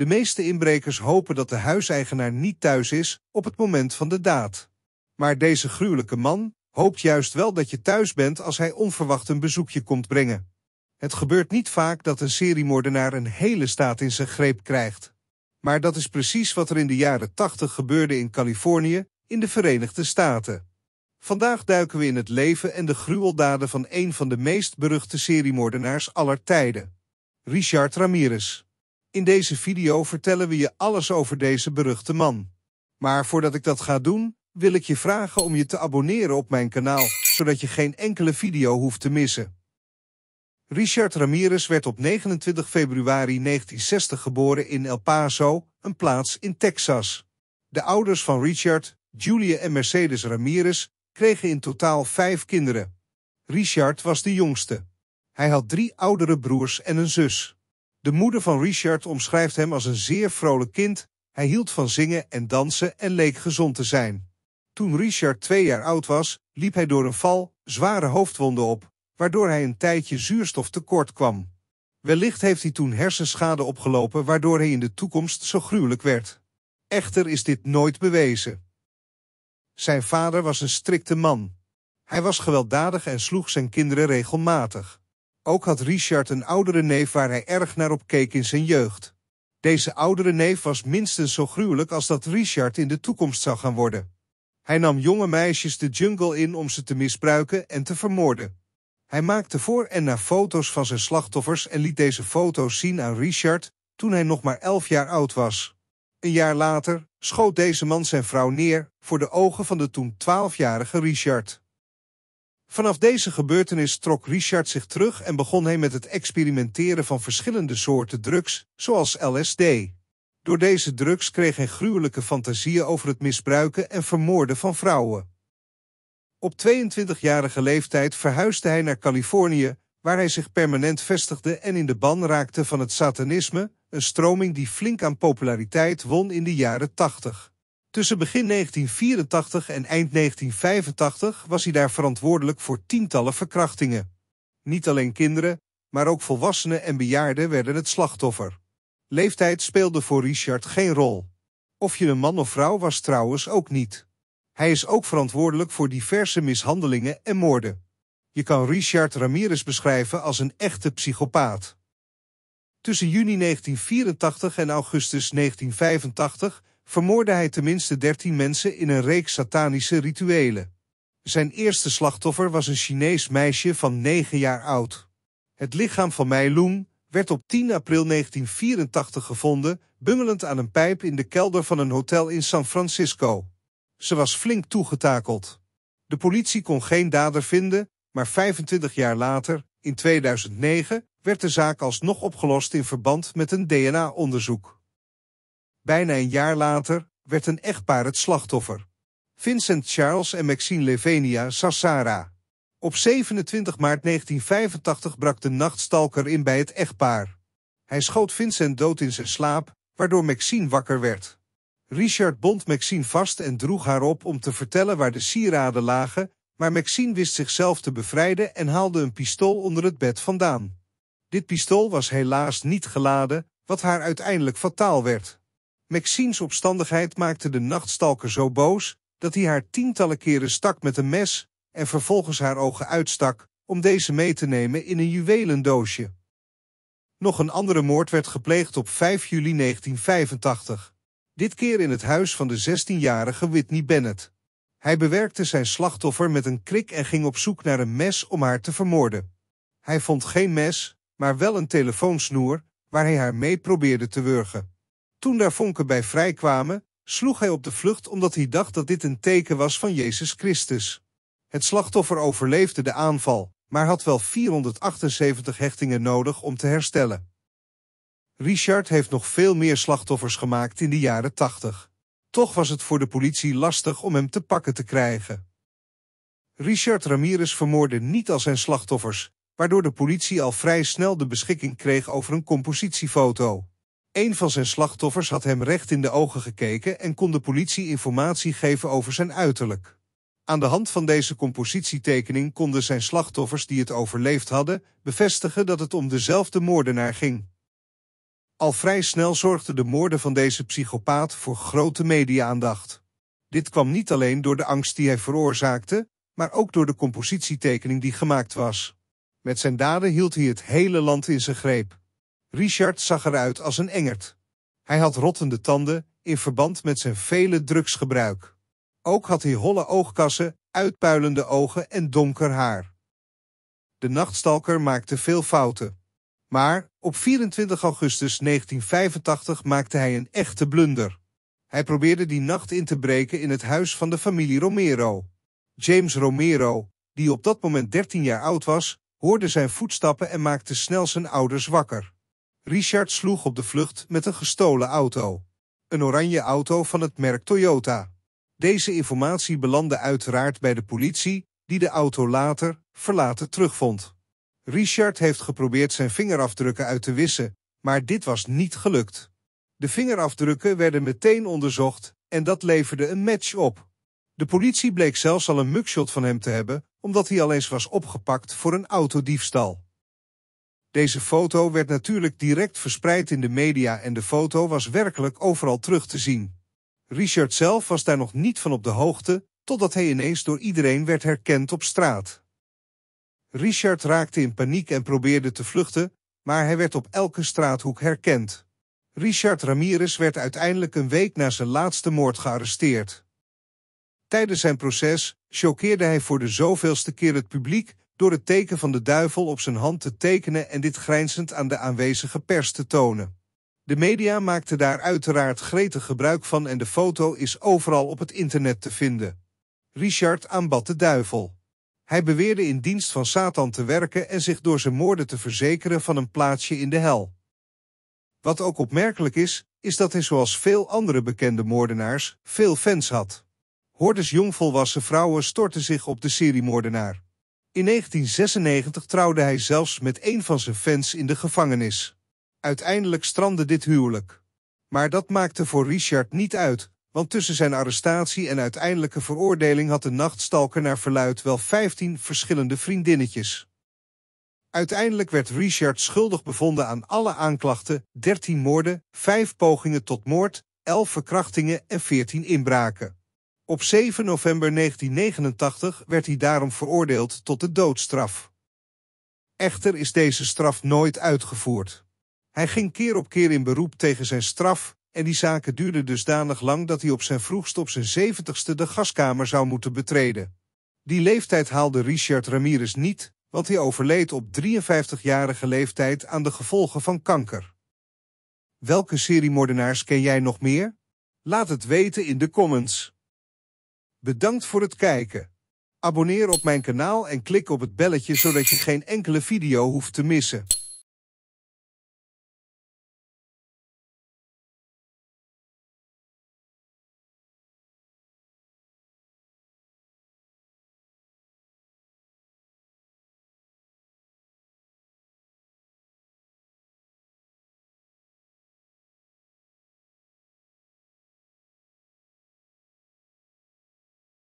De meeste inbrekers hopen dat de huiseigenaar niet thuis is op het moment van de daad. Maar deze gruwelijke man hoopt juist wel dat je thuis bent als hij onverwacht een bezoekje komt brengen. Het gebeurt niet vaak dat een seriemoordenaar een hele staat in zijn greep krijgt. Maar dat is precies wat er in de jaren 80 gebeurde in Californië, in de Verenigde Staten. Vandaag duiken we in het leven en de gruweldaden van een van de meest beruchte seriemoordenaars aller tijden, Richard Ramirez. In deze video vertellen we je alles over deze beruchte man. Maar voordat ik dat ga doen, wil ik je vragen om je te abonneren op mijn kanaal, zodat je geen enkele video hoeft te missen. Richard Ramirez werd op 29 februari 1960 geboren in El Paso, een plaats in Texas. De ouders van Richard, Julia en Mercedes Ramirez, kregen in totaal vijf kinderen. Richard was de jongste. Hij had drie oudere broers en een zus. De moeder van Richard omschrijft hem als een zeer vrolijk kind. Hij hield van zingen en dansen en leek gezond te zijn. Toen Richard twee jaar oud was, liep hij door een val, zware hoofdwonden op, waardoor hij een tijdje zuurstoftekort kwam. Wellicht heeft hij toen hersenschade opgelopen waardoor hij in de toekomst zo gruwelijk werd. Echter is dit nooit bewezen. Zijn vader was een strikte man. Hij was gewelddadig en sloeg zijn kinderen regelmatig. Ook had Richard een oudere neef waar hij erg naar op keek in zijn jeugd. Deze oudere neef was minstens zo gruwelijk als dat Richard in de toekomst zou gaan worden. Hij nam jonge meisjes de jungle in om ze te misbruiken en te vermoorden. Hij maakte voor en na foto's van zijn slachtoffers en liet deze foto's zien aan Richard toen hij nog maar elf jaar oud was. Een jaar later schoot deze man zijn vrouw neer voor de ogen van de toen twaalfjarige Richard. Vanaf deze gebeurtenis trok Richard zich terug en begon hij met het experimenteren van verschillende soorten drugs, zoals LSD. Door deze drugs kreeg hij gruwelijke fantasieën over het misbruiken en vermoorden van vrouwen. Op 22-jarige leeftijd verhuisde hij naar Californië, waar hij zich permanent vestigde en in de ban raakte van het satanisme, een stroming die flink aan populariteit won in de jaren 80. Tussen begin 1984 en eind 1985 was hij daar verantwoordelijk voor tientallen verkrachtingen. Niet alleen kinderen, maar ook volwassenen en bejaarden werden het slachtoffer. Leeftijd speelde voor Richard geen rol. Of je een man of vrouw was trouwens ook niet. Hij is ook verantwoordelijk voor diverse mishandelingen en moorden. Je kan Richard Ramirez beschrijven als een echte psychopaat. Tussen juni 1984 en augustus 1985 Vermoorde hij tenminste 13 mensen in een reeks satanische rituelen. Zijn eerste slachtoffer was een Chinees meisje van 9 jaar oud. Het lichaam van Mei Lung werd op 10 april 1984 gevonden, bungelend aan een pijp in de kelder van een hotel in San Francisco. Ze was flink toegetakeld. De politie kon geen dader vinden, maar 25 jaar later, in 2009, werd de zaak alsnog opgelost in verband met een DNA-onderzoek. Bijna een jaar later werd een echtpaar het slachtoffer. Vincent Charles en Maxine Levenia Sassara. Op 27 maart 1985 brak de nachtstalker in bij het echtpaar. Hij schoot Vincent dood in zijn slaap, waardoor Maxine wakker werd. Richard bond Maxine vast en droeg haar op om te vertellen waar de sieraden lagen, maar Maxine wist zichzelf te bevrijden en haalde een pistool onder het bed vandaan. Dit pistool was helaas niet geladen, wat haar uiteindelijk fataal werd. Maxine's opstandigheid maakte de nachtstalker zo boos dat hij haar tientallen keren stak met een mes en vervolgens haar ogen uitstak om deze mee te nemen in een juwelendoosje. Nog een andere moord werd gepleegd op 5 juli 1985. Dit keer in het huis van de 16-jarige Whitney Bennett. Hij bewerkte zijn slachtoffer met een krik en ging op zoek naar een mes om haar te vermoorden. Hij vond geen mes, maar wel een telefoonsnoer waar hij haar mee probeerde te wurgen. Toen daar vonken bij vrijkwamen, sloeg hij op de vlucht omdat hij dacht dat dit een teken was van Jezus Christus. Het slachtoffer overleefde de aanval, maar had wel 478 hechtingen nodig om te herstellen. Richard heeft nog veel meer slachtoffers gemaakt in de jaren 80. Toch was het voor de politie lastig om hem te pakken te krijgen. Richard Ramirez vermoorde niet al zijn slachtoffers, waardoor de politie al vrij snel de beschikking kreeg over een compositiefoto. Een van zijn slachtoffers had hem recht in de ogen gekeken en kon de politie informatie geven over zijn uiterlijk. Aan de hand van deze compositietekening konden zijn slachtoffers die het overleefd hadden bevestigen dat het om dezelfde moordenaar ging. Al vrij snel zorgde de moorden van deze psychopaat voor grote media-aandacht. Dit kwam niet alleen door de angst die hij veroorzaakte, maar ook door de compositietekening die gemaakt was. Met zijn daden hield hij het hele land in zijn greep. Richard zag eruit als een engert. Hij had rottende tanden in verband met zijn vele drugsgebruik. Ook had hij holle oogkassen, uitpuilende ogen en donker haar. De nachtstalker maakte veel fouten. Maar op 24 augustus 1985 maakte hij een echte blunder. Hij probeerde die nacht in te breken in het huis van de familie Romero. James Romero, die op dat moment 13 jaar oud was, hoorde zijn voetstappen en maakte snel zijn ouders wakker. Richard sloeg op de vlucht met een gestolen auto. Een oranje auto van het merk Toyota. Deze informatie belandde uiteraard bij de politie, die de auto later, verlaten terugvond. Richard heeft geprobeerd zijn vingerafdrukken uit te wissen, maar dit was niet gelukt. De vingerafdrukken werden meteen onderzocht en dat leverde een match op. De politie bleek zelfs al een mugshot van hem te hebben, omdat hij al eens was opgepakt voor een autodiefstal. Deze foto werd natuurlijk direct verspreid in de media en de foto was werkelijk overal terug te zien. Richard zelf was daar nog niet van op de hoogte, totdat hij ineens door iedereen werd herkend op straat. Richard raakte in paniek en probeerde te vluchten, maar hij werd op elke straathoek herkend. Richard Ramirez werd uiteindelijk een week na zijn laatste moord gearresteerd. Tijdens zijn proces choqueerde hij voor de zoveelste keer het publiek door het teken van de duivel op zijn hand te tekenen en dit grijnzend aan de aanwezige pers te tonen. De media maakten daar uiteraard gretig gebruik van en de foto is overal op het internet te vinden. Richard aanbad de duivel. Hij beweerde in dienst van Satan te werken en zich door zijn moorden te verzekeren van een plaatsje in de hel. Wat ook opmerkelijk is, is dat hij zoals veel andere bekende moordenaars veel fans had. Hordes jongvolwassen vrouwen stortten zich op de seriemoordenaar. In 1996 trouwde hij zelfs met een van zijn fans in de gevangenis. Uiteindelijk strandde dit huwelijk. Maar dat maakte voor Richard niet uit, want tussen zijn arrestatie en uiteindelijke veroordeling had de nachtstalker naar verluid wel 15 verschillende vriendinnetjes. Uiteindelijk werd Richard schuldig bevonden aan alle aanklachten, 13 moorden, 5 pogingen tot moord, 11 verkrachtingen en 14 inbraken. Op 7 november 1989 werd hij daarom veroordeeld tot de doodstraf. Echter is deze straf nooit uitgevoerd. Hij ging keer op keer in beroep tegen zijn straf en die zaken duurden dusdanig lang dat hij op zijn vroegst op zijn zeventigste de gaskamer zou moeten betreden. Die leeftijd haalde Richard Ramirez niet, want hij overleed op 53-jarige leeftijd aan de gevolgen van kanker. Welke seriemoordenaars ken jij nog meer? Laat het weten in de comments. Bedankt voor het kijken. Abonneer op mijn kanaal en klik op het belletje zodat je geen enkele video hoeft te missen.